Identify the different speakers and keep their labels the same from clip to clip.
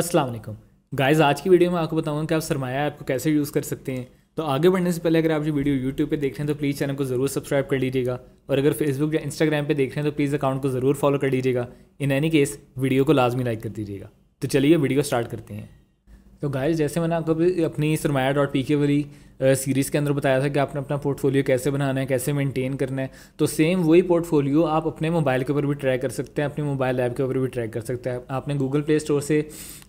Speaker 1: अस्सलाम वालेकुम आज की वीडियो में आपको बताऊंगा कि आप सरमाया आपको कैसे यूज़ कर सकते हैं तो आगे बढ़ने से पहले अगर आप ये वीडियो यूट्यूब पे देख रहे हैं तो प्लीज़ चैनल को ज़रूर सब्सक्राइब कर लीजिएगा और अगर फेसबुक या इंस्टाग्राम पे देख रहे हैं तो प्लीज़ अकाउंट को ज़रूर फॉलो कर लीजिएगा इन एनी केस वीडियो को लाजमी लाइक कर दीजिएगा तो चलिए वीडियो स्टार्ट करते हैं तो गाइस जैसे मैंने आपको अपनी सरमाया डॉट पी के वाली सीरीज़ के अंदर बताया था कि आपने अपना पोर्टफोलियो कैसे बनाना है कैसे मेंटेन करना है तो सेम वही पोर्टफोलियो आप अपने मोबाइल के ऊपर भी ट्रैक कर सकते हैं अपने मोबाइल ऐप के ऊपर भी ट्रैक कर सकते हैं आपने गूगल प्ले स्टोर से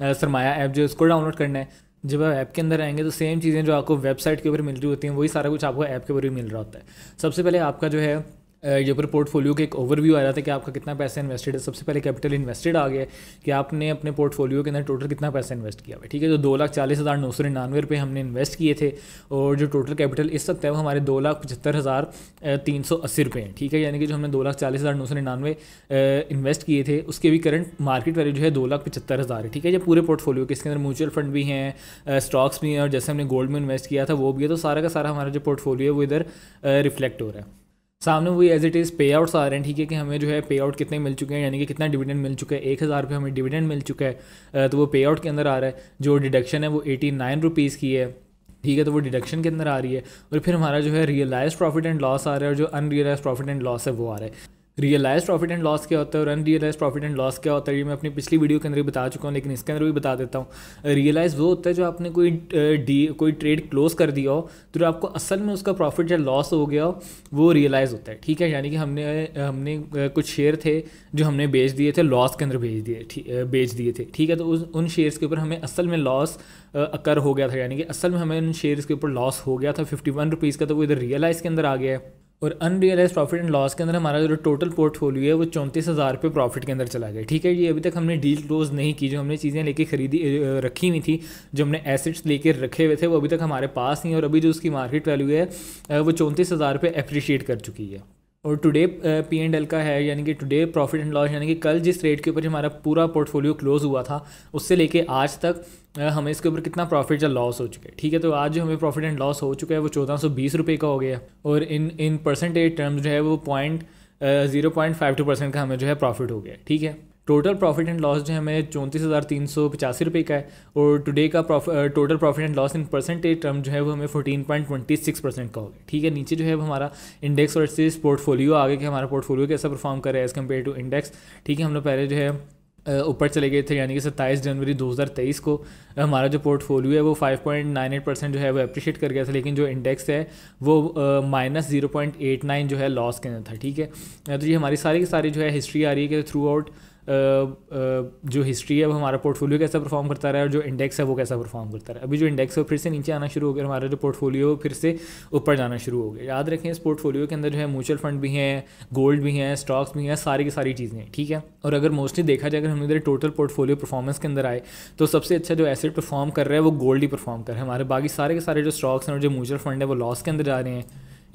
Speaker 1: सरमाया ऐप जो है उसको डाउनलोड करना है जब आप ऐप के अंदर आएंगे तो सेम चीज़ें जो आपको वेबसाइट के ऊपर मिल रही होती हैं वही सारा कुछ आपको ऐप के ऊपर भी मिल रहा होता है सबसे पहले आपका जो है ये पर पोर्टफोलियो के एक ओवरव्यू आ रहा था कि आपका कितना पैसा इन्वेस्टेड है सबसे पहले कैपिटल इन्वेस्टेड आ गया कि आपने अपने पोर्टफोलियो के अंदर टोटल कितना पैसा इन्वेस्ट किया हुआ ठीक है तो दो लाख चालीस हज़ार नौ सौ निन्यानवे रुपये हमने इन्वेस्ट किए थे और जो टोटल कैपिटल इस वक्त है वो हमारे दो लाख पचहत्तर हज़ार तीन सौ अस्सी रुपये हैं ठीक है यानी कि जो हमने दो लाख चालीस हज़ार नौ सौ निन्यानवे इन्वेस्ट किए थे उसके भी करंट मार्केट वैल्यू जो है दो लाख पचहत्तर हज़ार है ठीक है जब पूरे पोर्टफोलियो के इसके अंदर म्यूचुअल फंड भी हैं स्टॉक्स भी हैं और जैसे हमने गोल्ड में इन्वेस्ट किया था वो भी है तो सारा का सारा हमारा जो पोर्टफोलियो है वो इधर रिफ्लेक्ट हो रहा है सामने वही as it is payouts आ रहे हैं ठीक है कि हमें जो है पे आउट कितने मिल चुके हैं यानी कि कितना डिविडेंड मिल चुका है एक हज़ार रुपये हमें डिविडेंड मिल चुका है तो वो पे आउट के अंदर आ रहा है जो डिडक्शन है वो एटी नाइन रुपीज़ की है ठीक है तो वो डिडक्शन के अंदर आ रही है और फिर हमारा जो है रियलाइज प्रॉफिट एंड लॉस आ रहा है और जो अनरियलाइज प्रॉफिट एंड लॉस है वो आ रहा है रियलाइज प्रॉफिट एंड लॉस क्या होता है और अनरियलाइज प्रॉफिट एंड लॉस क्या होता है ये मैं अपनी पिछली वीडियो के अंदर भी बता चुका हूँ लेकिन इसके अंदर भी बता देता हूँ रियलाइज वो होता है जो आपने कोई डी कोई ट्रेड क्लोज कर दिया हो तो जो आपको असल में उसका प्रॉफिट या लॉस हो गया हो वो रियलाइज़ होता है ठीक है यानी कि हमने हमने कुछ शेयर थे जो हमने बेच दिए थे लॉस के अंदर भेज दिए बेच दिए थे ठीक है तो उस उन शेयर्स के ऊपर हमें असल में लॉस अकर हो गया था यानी कि असल में हमें उन शेयर्स के ऊपर लॉस हो गया था फिफ्टी वन रुपीज़ का तो वो इधर रियलाइज़ के अंदर आ गया है और अनरियलाइज प्रॉफिट एंड लॉस के अंदर हमारा जो टोटल पोर्टफोलियो है वो चौंतीस हज़ार रुपये प्रॉफिट के अंदर चला गया ठीक है ये अभी तक हमने डील क्लोज नहीं की जो हमने चीज़ें लेके खरीदी रखी हुई थी जो हमने एसेट्स लेके रखे हुए थे वो अभी तक हमारे पास नहीं और अभी जो उसकी मार्केट वैल्यू है वो चौंतीस हज़ार रुपये अप्रिशिएट कर चुकी है और टुडे पी एंड एल का है यानी कि टुडे प्रॉफिट एंड लॉस यानी कि कल जिस रेट के ऊपर हमारा पूरा पोर्टफोलियो क्लोज हुआ था उससे लेके आज तक uh, हमें इसके ऊपर कितना प्रॉफिट या लॉस हो चुका है ठीक है तो आज जो हमें प्रॉफिट एंड लॉस हो चुका है वो चौदह सौ बीस रुपये का हो गया और इन इन परसेंटेज टर्म्स जो है वो point zero point five two percent का हमें जो है प्रॉफिट हो गया ठीक है टोटल प्रॉफिट एंड लॉस जो है हमें चौंतीस हज़ार तीन सौ पचासी रुपये का है और टुडे का total profit and loss in percentage term जो है वो हमें fourteen point twenty six percent का होगा ठीक है नीचे जो है वो हमारा इंडेक्स वर्सेस पोर्टफोलियो आगे कि हमारा पोर्टफोलियो कैसा परफॉर्म कर रहा है एज़ कम्पेयर टू इंडेक्स ठीक है हम लोग पहले जो है ऊपर चले गए थे यानी कि सत्ताईस जनवरी 2023 को हमारा जो पोर्टफोलियो है वो 5.98 परसेंट जो है वो अप्रिशिएट कर गया था लेकिन जो इंडेक्स है वो minus zero point eight nine जो है लॉस के अंदर था ठीक है तो ये हमारी सारी की सारी जो है हिस्ट्री आ रही है कि थ्रू आउट जो हिस्ट्री है वो हमारा पोर्टफोलियो कैसा परफॉर्म करता रहा है और जो इंडेक्स है वो कैसा परफॉर्म करता रहा है अभी जो इंडेक्स है फिर से नीचे आना शुरू हो गया हमारा जो पोर्टफोलियो फिर से ऊपर जाना शुरू हो गया याद रखें इस पोर्टफोलियो के अंदर जो है म्यूचुअल फंड भी हैं गोल्ड भी हैं स्टॉक्स भी हैं सारी की सारी चीज़ें हैं ठीक है और अगर मोस्टली देखा जाए अगर हम इधर टोटल पोर्टफोलियो परफॉर्मेंस के अंदर आए तो सबसे अच्छा जो एसेट परफॉर्म कर रहा है वो गोल्ड ही परफॉर्म कर रहा है हमारे बाकी सारे के सारे जो स्टॉक्स हैं और जो म्यूचुअल फंड है वो लॉस के अंदर जा रहे हैं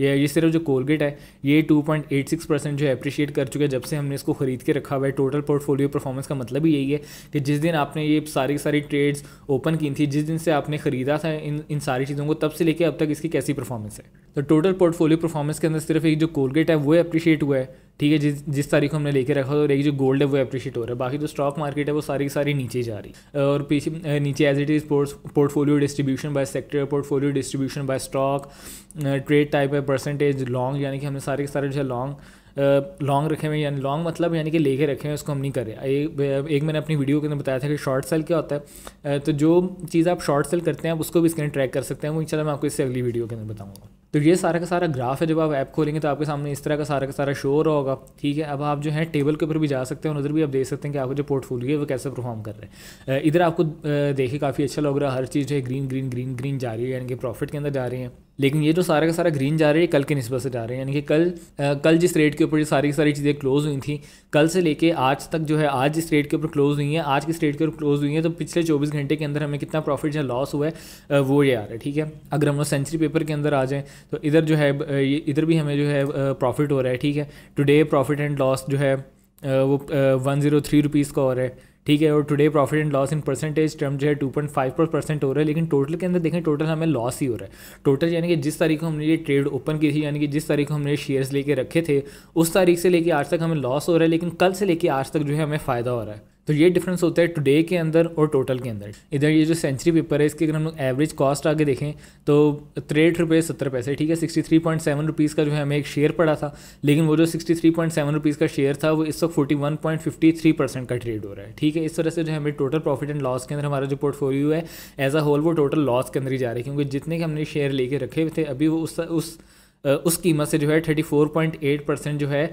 Speaker 1: ये ये सिर्फ जो कोलगेट है ये 2.86 परसेंट जो है अप्रिशिएट कर चुके हैं जब से हमने इसको खरीद के रखा हुआ है टोटल पोर्टफोलियो परफॉर्मेंस का मतलब ही यही है कि जिस दिन आपने ये सारी सारी ट्रेड्स ओपन की थी जिस दिन से आपने खरीदा था इन इन सारी चीज़ों को तब से लेकर अब तक इसकी कैसी परफॉर्मेंस है तो टोटल पोर्टफोलियो परफॉर्मेंस के अंदर सिर्फ एक जो कोलगेट है वो अप्रिशिएट हुआ है ठीक है जिस जिस तारीख को हमने लेके रखा और एक जो गोल्ड है वो अप्रिशिएट हो रहा है बाकी जो स्टॉक मार्केट है वो सारी की सारी नीचे ही जा रही है और पीछे नीचे as it is portfolio distribution by sector portfolio distribution by stock trade type है परसेंटेज लॉन्ग यानी कि हमने सारे के सारे जो है लॉन्ग लॉन्ग रखे हुए यानी लॉन्ग मतलब यानी कि लेके रखे हुए उसको हम नहीं करें एक, एक मैंने अपनी वीडियो के अंदर बताया था कि शॉर्ट सेल क्या होता है तो जो चीज़ आप शॉर्ट सेल करते हैं आप उसको भी इसके अंदर ट्रैक कर सकते हैं वो चलो मैं आपको इससे अगली वीडियो के अंदर बताऊँगा तो ये सारा का सारा ग्राफ है जब आप ऐप खोलेंगे तो आपके सामने इस तरह का सारा का सारा शो रहा होगा ठीक है अब आप जो है टेबल के ऊपर भी जा सकते हैं और उधर भी आप देख सकते हैं कि आपका जो पोर्टफोलियो है वो कैसे परफॉर्म कर रहे हैं इधर आपको देखे काफ़ी अच्छा लग रहा है हर चीज़ जो है ग्रीन ग्रीन ग्रीन ग्रीन जा रही है यानी कि प्रॉफिट के अंदर जा रही है लेकिन ये जो सारा का सारा ग्रीन जा रहा है कल के निस्बत से जा रहे हैं यानी कि कल आ, कल जिस रेट के ऊपर ये सारी की सारी चीज़ें क्लोज़ हुई थी कल से लेके आज तक जो है आज जिस रेट के ऊपर क्लोज़ हुई हैं आज किस रेट के ऊपर क्लोज़ हुई हैं तो पिछले चौबीस घंटे के अंदर हमें कितना प्रॉफिट या लॉस हुआ है वो ये आ रहा है ठीक है अगर हम लोग सेंचुरी पेपर के अंदर आ जाएँ तो इधर जो है इधर भी हमें जो है प्रॉफिट हो रहा है ठीक है टुडे प्रॉफिट एंड लॉस जो है वो वन ज़ीरो थ्री रुपीज़ का हो रहा है ठीक है और today profit and loss in percentage term जो है टू पॉइंट फाइव पर परसेंट हो रहा है लेकिन टोटल के अंदर देखें टोटल हमें लॉस ही हो रहा है टोटल यानी कि जिस तारीख को हमने ये ट्रेड ओपन की थी यानी कि जिस तारीख को हमने शेयर्स लेके रखे थे उस तारीख से लेके आज तक हमें लॉस हो रहा है लेकिन कल से लेके आज तक जो है हमें फ़ायदा हो रहा है तो ये डिफरेंस होता है टुडे के अंदर और टोटल के अंदर इधर ये जो सेंचुरी पेपर है इसके अगर हम लोग एवरेज कॉस्ट आगे देखें तो तिरठ रुपये सत्तर पैसे ठीक है sixty three point seven rupees का जो है हमें एक शेयर पड़ा था लेकिन वो जो sixty three point seven rupees का शेयर था वो इस वक्त forty one point fifty three percent का ट्रेड हो रहा है ठीक है इस तरह से जो हमें टोटल प्रॉफिट एंड लॉस के अंदर हमारा जो पोर्टफोलियो है एज अ होल वो टोटल लॉस के अंदर ही जा रहा है क्योंकि जितने के हमने शेयर लेके रखे हुए थे अभी वो उस, उस उस कीमत से जो है thirty four point eight percent जो है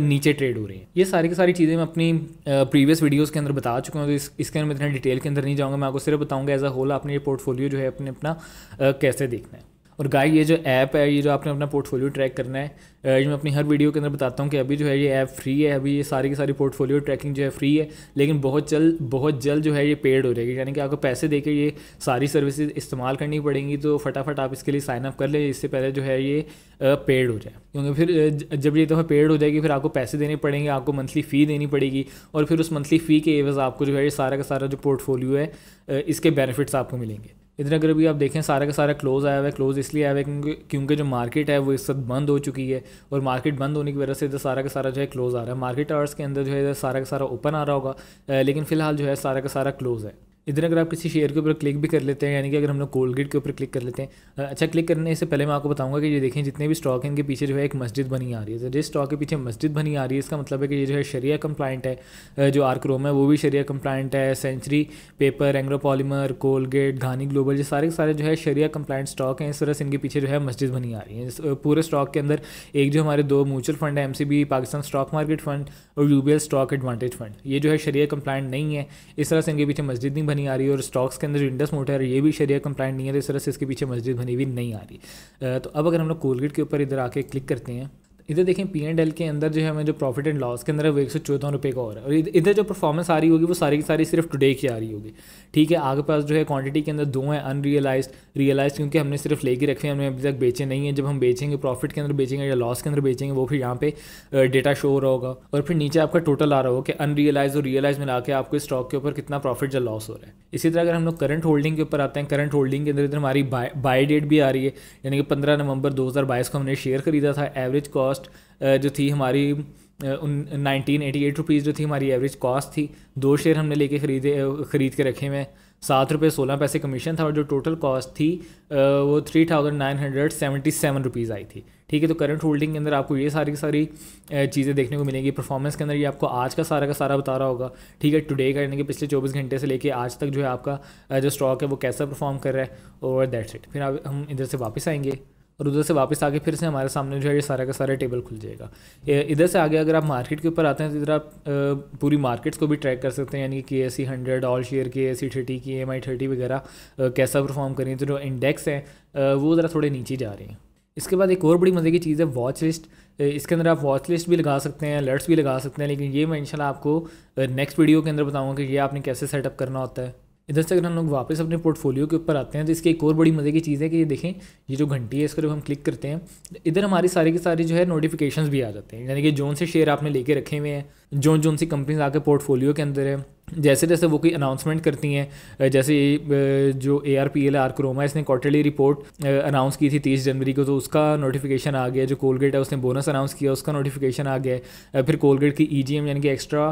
Speaker 1: नीचे ट्रेड हो रही हैं ये सारी की सारी चीज़ें मैं अपनी प्रीवियस वीडियोस के अंदर बता चुका हूँ तो इस, इसके अंदर मैं इतना डिटेल के अंदर नहीं जाऊँगा मैं आपको सिर्फ बताऊँगा एज अ होल आपने ये पोर्टफोलियो जो है अपने अपना कैसे देखना है और गाय ये जो ऐप है ये जो आपने अपना पोर्टफोलियो ट्रैक करना है ये मैं अपनी हर वीडियो के अंदर बताता हूँ कि अभी जो है ये ऐप फ्री है अभी ये सारी की सारी पोर्टफोलियो ट्रैकिंग जो है फ्री है लेकिन बहुत जल्द बहुत जल्द जो है ये पेड हो जाएगी यानी कि आपको पैसे दे के ये सारी सर्विसेज इस्तेमाल करनी पड़ेंगी तो फटाफट आप इसके लिए साइन अप कर लें इससे पहले जो है ये पेड हो जाए क्योंकि फिर जब ये दफ़ा तो पेड हो जाएगी फिर आपको पैसे देने पड़ेंगे आपको मंथली फ़ी देनी पड़ेगी और फिर उस मंथली फ़ी के एवज़ आपको जो है ये सारा का सारा जो पोर्टफोलियो है इसके बेनिफिट्स आपको मिलेंगे इधर अगर अभी आप देखें सारा का सारा क्लोज़ आया हुआ है क्लोज़ इसलिए आया हुआ है क्योंकि क्योंकि जो मार्केट है वो इस वक्त बंद हो चुकी है और मार्केट बंद होने की वजह से इधर सारा का सारा जो है क्लोज़ आ रहा है मार्केट आवर्स के अंदर जो है इधर सारा का सारा ओपन आ रहा होगा लेकिन फ़िलहाल जो है सारा का सारा क्लोज़ है इधर अगर आप किसी शेयर के ऊपर क्लिक भी कर लेते हैं यानी कि अगर हम लोग कोलगेट के ऊपर क्लिक कर लेते हैं अच्छा क्लिक करने से पहले मैं आपको बताऊंगा कि ये देखें जितने भी स्टॉक हैं इनके पीछे जो है एक मस्जिद बनी आ रही है तो जिस स्टॉक के पीछे मस्जिद बनी आ रही है इसका मतलब है कि ये जो है शरिया कम्प्लाइंट है जो आर्क्रोम है वो भी शरिया कम्प्लाइंट है Century Paper Engro Polymer Colgate Ghani Global ये सारे सारे जो है शरिया कम्प्लाइंट स्टॉक हैं इस तरह से इनके पीछे जो है मस्जिद बनी आ रही है पूरे स्टॉक के अंदर एक जो हमारे दो म्यूचुअल फंड है M Pakistan stock market fund और यू स्टॉक एडवांटेज फंड ये जो है शरिया कम्प्लाइंट नहीं है इस तरह से इनके पीछे मस्जिद नहीं बनी आ रही है और स्टॉक्स के अंदर जो इंडस मोटर है ये भी शरिया कंप्लाइंट नहीं है तो इस तरह से इसके पीछे मस्जिद बनी हुई नहीं आ रही तो अब अगर हम लोग कोलगेट के ऊपर इधर आके क्लिक करते हैं इधर देखें पी एंड एल के अंदर जो है हमें जो प्रॉफिट एंड लॉस के अंदर है वो एक सौ चौदह रुपये का हो रहा है और इधर जो परफॉर्मेंस आ रही होगी वो सारी की सारी सिर्फ टुडे की आ रही होगी ठीक है आगे पास जो है क्वांटिटी के अंदर दो हैं अनरियलाइज रियलाइज क्योंकि हमने सिर्फ लेके रखे हैं हमने अभी तक बेचे नहीं है जब हम बेचेंगे प्रॉफिट के अंदर बेचेंगे या लॉस के अंदर बेचेंगे वो फिर यहाँ पे डेटा शो हो रहा होगा और फिर नीचे आपका टोटल आ रहा होगा कि अनरियलाइज और रियलाइज मिला के आपको स्टॉक के ऊपर कितना प्रॉफिट या लॉस हो रहा है इसी तरह अगर हम लोग करंट होल्डिंग के ऊपर आते हैं करंट होल्डिंग के अंदर इधर हमारी बाय डेट भी आ रही है यानी कि पंद्रह नवंबर दो को हमने शेयर खरीदा था एवरेज कॉस्ट कॉस्ट uh, जो थी हमारी नाइनटीन एटी एट रुपीज़ जो थी हमारी एवरेज कॉस्ट थी दो शेयर हमने लेके खरीदे uh, ख़रीद के रखे हुए हैं सात रुपये सोलह पैसे कमीशन था और जो टोटल कॉस्ट थी uh, वो three thousand nine hundred seventy seven rupees आई थी ठीक है तो करंट होल्डिंग के अंदर आपको ये सारी की सारी चीज़ें देखने को मिलेंगी परफॉर्मेंस के अंदर ये आपको आज का सारा का सारा बता रहा होगा ठीक है टुडे का यानी कि पिछले चौबीस घंटे से लेके आज तक जो है आपका जो स्टॉक है वो कैसा परफॉर्म कर रहा है और दैट्स इट फिर आप हम इधर से वापस आएंगे और उधर से वापस आके फिर से हमारे सामने जो है ये सारा का सारा टेबल खुल जाएगा इधर से आगे अगर आप मार्केट के ऊपर आते हैं तो इधर आप पूरी मार्केट्स को भी ट्रैक कर सकते हैं यानी कि के S C hundred all share के एस सी थर्टी की एम आई थर्टी वगैरह कैसा परफॉर्म करें तो जो इंडेक्स हैं वो ज़रा थोड़े नीचे जा रहे हैं इसके बाद एक और बड़ी मज़े की चीज़ है वॉच लिस्ट इसके अंदर आप वॉच लिस्ट भी लगा सकते हैं अलर्ट्स भी लगा सकते हैं लेकिन ये मैं इंशाल्लाह आपको नेक्स्ट वीडियो के अंदर बताऊँगा कि ये आपने कैसे सेटअप करना होता है इधर से अगर हम लोग वापस अपने पोर्टफोलियो के ऊपर आते हैं तो इसकी एक और बड़ी मज़े की चीज़ है कि ये देखें ये जो घंटी है इसको जब हम क्लिक करते हैं इधर हमारी सारी की सारी जो है नोटिफिकेशन भी आ जाते हैं यानी कि जोन से शेयर आपने लेके रखे हुए हैं जोन जोन सी कंपनीज आके पोर्टफोलियो के अंदर है जैसे जैसे वो कोई अनाउंसमेंट करती हैं जैसे जो A R P L Archroma इसने क्वार्टरली रिपोर्ट अनाउंस की थी तीस जनवरी को तो उसका नोटिफिकेशन आ गया जो कोलगेट है उसने बोनस अनाउंस किया उसका नोटिफिकेशन आ गया फिर कोलगेट की ई जी एम यानी कि एक्स्ट्रा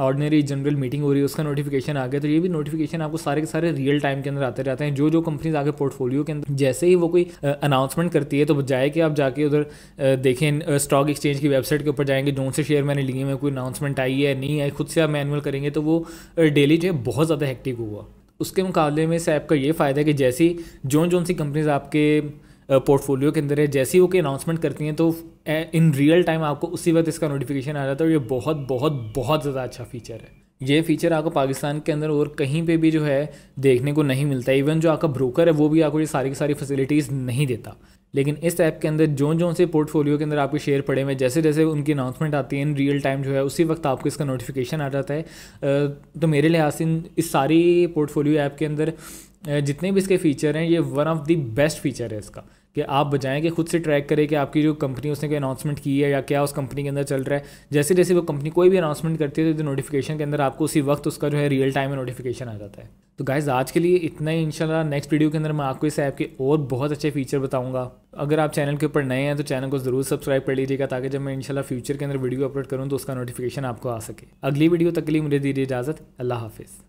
Speaker 1: ऑर्डनरी जनरल मीटिंग हो रही है उसका नोटिफिकेशन आ गया तो ये भी नोटिफिकेशन आपको सारे के सारे रियल टाइम के अंदर आते रहते हैं जो जो कंपनीज आगे पोर्टफोलियो के अंदर जैसे ही वो कोई अनाउंसमेंट करती है तो जाए कि आप जाके उधर देखें स्टॉक एक्सचेंज की वेबसाइट के ऊपर जाएंगे जो से शेयर मैंने लिए हुए कोई अनाउंसमेंट आई है नहीं आई खुद से आप मैनुअल करेंगे तो वो डेली जो है बहुत ज़्यादा हैक्टिक हुआ उसके मुकाबले में से आपका ये फ़ायदा है कि जैसी जो जो सी कंपनीज आपके पोर्टफोलियो के अंदर है जैसे ही वो के अनाउंसमेंट करती हैं तो इन रियल टाइम आपको उसी वक्त इसका नोटिफिकेशन आ जाता है और ये बहुत बहुत बहुत ज़्यादा अच्छा फीचर है ये फीचर आपको पाकिस्तान के अंदर और कहीं पे भी जो है देखने को नहीं मिलता इवन जो आपका ब्रोकर है वो भी आपको ये सारी की सारी फैसिलिटीज़ नहीं देता लेकिन इस ऐप के अंदर जो जो से पोर्टफोलियो के अंदर आपके शेयर पड़े हुए जैसे जैसे उनकी अनाउंसमेंट आती है इन रियल टाइम जो है उसी वक्त आपको इसका नोटिफिकेशन आ जाता है तो मेरे लिहाज से इस सारी पोर्टफोलियो ऐप के अंदर जितने भी इसके फीचर हैं ये one of the best feature है इसका कि आप बजाएं कि खुद से ट्रैक करें कि आपकी जो कंपनी उसने कोई अनाउंसमेंट की है या क्या उस कंपनी के अंदर चल रहा है जैसे जैसे वो कंपनी कोई भी अनाउंसमेंट करती है तो नोटिफिकेशन के अंदर आपको उसी वक्त उसका जो है रियल टाइम में नोटिफिकेशन आ जाता है तो गाइज आज के लिए इतना ही इनशाला नेक्स्ट वीडियो के अंदर मैं आपको इस ऐप के और बहुत अच्छे फीचर बताऊंगा अगर आप चैनल के ऊपर नए हैं तो चैनल को ज़रूर सब्सक्राइब कर लीजिएगा ताकि जब मैं इनशाला फ्यूचर के अंदर वीडियो अपलोड करूँ तो उसका नोटिफिकेशन आपको आ सके अगली वीडियो तक के लिए मुझे दीजिए इजाज़त अल्लाह हाफिज़